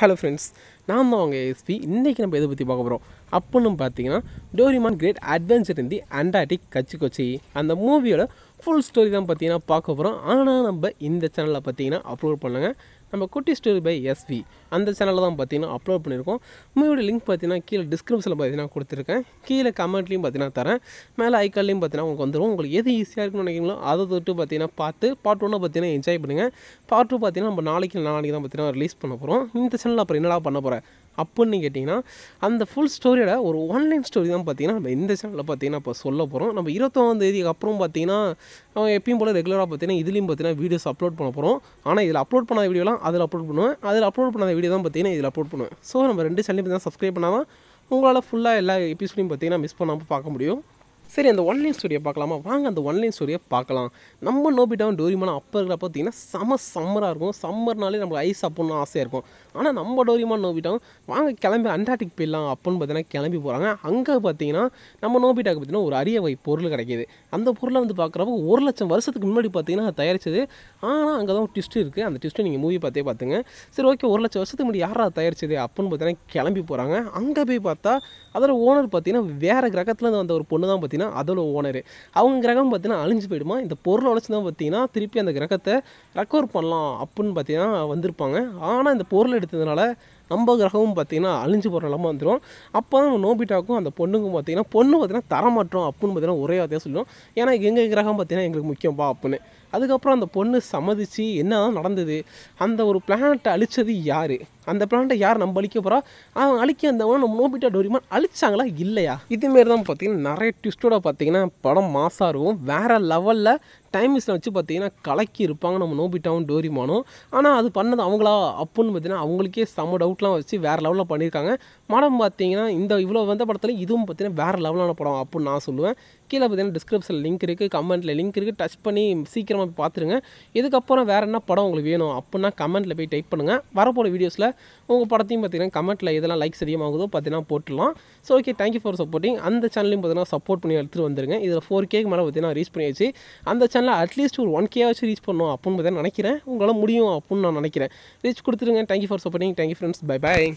hello friends நான் தான் உங்கள் எஸ்பி இன்றைக்கி நம்ம எதை பற்றி பார்க்க போகிறோம் அப்புன்னு பார்த்தீங்கன்னா Doraemon great adventure in the Kachi Kochi அந்த மூவியோட ஃபுல் ஸ்டோரி தான் பார்த்தீங்கன்னா பார்க்க போகிறோம் ஆனால் நம்ம இந்த சேனலில் பார்த்தீங்கன்னா அப்லோட் பண்ணுங்கள் நம்ம குட்டி ஸ்டோரி பை எஸ்வி அந்த சேனலில் தான் பார்த்தீங்கன்னா அப்லோட் பண்ணியிருக்கோம் மூவியோட லிங்க் பார்த்தீங்கன்னா கீழே டிஸ்கிரிப்ஷனில் பார்த்தீங்கன்னா கொடுத்துருக்கேன் கீழே கமெண்ட்லையும் பார்த்தீங்கன்னா தரேன் மேலே ஐக்கால்லையும் பார்த்தீங்கன்னா உங்களுக்கு வந்துடும் உங்களுக்கு எது ஈஸியாக இருக்குன்னு நினைக்கிறீங்களோ அதை தொட்டு பார்த்தீங்கன்னா பார்த்து பார்ட் ஒன்று பார்த்தீங்கன்னா என்ஜாய் பண்ணுங்கள் பார்ட் டூ பார்த்தீங்கன்னா நம்ம நாளைக்கு நாளைக்கு தான் பார்த்தீங்கன்னா ரிலீஸ் பண்ண போகிறோம் இந்த சேனலில் அப்புறம் என்னடா பண்ண போகிறேன் அப்படின்னு கேட்டிங்கன்னா அந்த ஃபுல் ஸ்டோரியோட ஒரு ஒன்லைன் ஸ்டோரி தான் பார்த்தீங்கன்னா நம்ம இந்த சேனலில் பார்த்தீங்கன்னா இப்போ சொல்ல போகிறோம் நம்ம இருபத்தொம்பது தேதிக்கு அப்புறம் பார்த்தீங்கன்னா அவன் எப்பயும் போல் ரெகுலராக பார்த்தீங்கன்னா இதுலேயும் பார்த்தீங்கன்னா வீடியோஸ் அப்லோட் பண்ண போகிறோம் ஆனால் இதில் அப்லோட் பண்ணாத வீடியோலாம் அதில் அப்லோட் பண்ணுவேன் அதில் அப்லோட் பண்ணாத வீடியோ தான் பார்த்தீங்கன்னா இதில் அப்லோட் பண்ணுவேன் ஸோ நம்ம ரெண்டு சேனலையும் பார்த்தீங்கன்னா சப்ஸ்கிரைப் பண்ணால் தான் உங்களால் ஃபுல்லாக எல்லா எபிசோடையும் பார்த்தீங்கன்னா மிஸ் பண்ணாமல் பார்க்க முடியும் சரி அந்த ஒன்லைன் ஸ்டோரியை பார்க்கலாமா வாங்க அந்த ஒன்லைன் ஸ்டோரியை பார்க்கலாம் நம்ம டவுன் டோரிமான் அப்போ இருக்கிற பார்த்தீங்கன்னா செம்ம சம்மராக இருக்கும் சம்மர்னாலே நம்மளுக்கு ஐஸ் அப்போன்னு ஆசையாக இருக்கும் ஆனால் நம்ம டோரிமான் நோபிட்டாவும் வாங்க கிளம்பி அண்டார்டிக் போயிடலாம் அப்புடின்னு பார்த்தீங்கன்னா கிளம்பி போகிறாங்க அங்கே பார்த்தீங்கன்னா நம்ம நோபிட்டாக்கு பார்த்தீங்கன்னா ஒரு அரிய பொருள் கிடைக்கிது அந்த பொருளை வந்து பார்க்குறப்போ ஒரு லட்சம் வருஷத்துக்கு முன்னாடி பார்த்தீங்கன்னா தயாரிச்சது ஆனால் அங்கே தான் ட்விஸ்ட் இருக்குது அந்த ட்விஸ்ட்டு நீங்கள் மூவி பார்த்தே பார்த்துங்க சரி ஓகே ஒரு லட்சம் வருஷத்துக்கு முன்னாடி யாராவது தயாரிச்சது அப்புடின்னு பார்த்தீங்கன்னா கிளம்பி போகிறாங்க அங்கே போய் பார்த்தா அதோட ஓனர் பார்த்தீங்கன்னா வேறு கிரகத்துலேருந்து வந்த ஒரு பொண்ணு தான் பார்த்தீங்கன்னா பார்த்தீங்கன்னா அதோட ஓனர் அவங்க கிரகம் பார்த்தீங்கன்னா அழிஞ்சு போயிடுமா இந்த பொருளை உழைச்சி தான் பார்த்தீங்கன்னா திருப்பி அந்த கிரகத்தை ரெக்கவர் பண்ணலாம் அப்புடின்னு பார்த்தீங்கன்னா வந்திருப்பாங்க ஆனால் இந்த பொருள் எடுத்ததுனால நம்ம கிரகமும் பார்த்திங்கன்னா அழிஞ்சு போகிற நிலமா வந்துடும் அப்போ தான் நோபிட்டாக்கும் அந்த பொண்ணுக்கும் பார்த்திங்கன்னா பொண்ணு பார்த்திங்கன்னா தரமாட்டோம் அப்புன்னு பார்த்திங்கன்னா ஒரே வார்த்தையாக சொல்லுவோம் ஏன்னா எங்கள் கிரகம் பார்த்திங்கன்னா எங்களுக்கு முக்கியமாக அப்புன்னு அதுக்கப்புறம் அந்த பொண்ணு சம்மதிச்சு என்ன தான் நடந்தது அந்த ஒரு பிளானட்டை அழித்தது யார் அந்த பிளானட்டை யார் நம்ம அழிக்க போகிறா அவன் அழிக்க வந்தவங்க நம்ம நோபிட்டா டோரிமா அழிச்சாங்களா இல்லையா இதுமாரி தான் பார்த்திங்கன்னா நிறைய ட்விஸ்ட்டோட பார்த்திங்கன்னா படம் மாசாகவும் வேறு லெவலில் டைம் மிஷினை வச்சு பார்த்தீங்கன்னா கலக்கி இருப்பாங்க நம்ம நோபிட்டாவும் டோரிமானும் ஆனால் அது பண்ணது அவங்களா அப்புன்னு பார்த்தீங்கன்னா அவங்களுக்கே செம்ம டவுட்லாம் வச்சு வேறு லெவலில் பண்ணியிருக்காங்க மடம் பார்த்தீங்கன்னா இந்த இவ்வளோ வந்த படத்தில் இதுவும் பார்த்தீங்கன்னா வேறு லெவலான படம் அப்புடின்னு நான் சொல்லுவேன் கீழே பார்த்தீங்கன்னா டிஸ்கிரிப்ஷனில் லிங்க் இருக்குது கமெண்ட்டில் லிங்க் இருக்குது டச் பண்ணி சீக்கிரமாக பார்த்துருங்க இதுக்கப்புறம் வேறு என்ன படம் உங்களுக்கு வேணும் அப்புடின்னா கமெண்ட்டில் போய் டைப் பண்ணுங்கள் வரப்போகிற வீடியோஸில் உங்கள் படத்தையும் பார்த்தீங்கன்னா கமெண்ட்டில் இதெல்லாம் லைக்ஸ் அதிகமாகுதோ பார்த்தீங்கன்னா போட்டுடலாம் so okay thank you for supporting அந்த சேனலையும் பார்த்தீங்கன்னா சப்போர்ட் பண்ணி எடுத்துகிட்டு வந்துருங்க இதில் ஃபோர் கேக்கு மேலே பார்த்தீங்கன்னா ரீச் பண்ணியாச்சு அந்த சேனல் சேனலில் அட்லீஸ்ட் ஒரு ஒன் கே ஆச்சு ரீச் பண்ணணும் அப்படின்னு தான் நினைக்கிறேன் உங்களால் முடியும் அப்படின்னு நான் நினைக்கிறேன் ரீச் கொடுத்துருங்க thank you for supporting thank you friends bye bye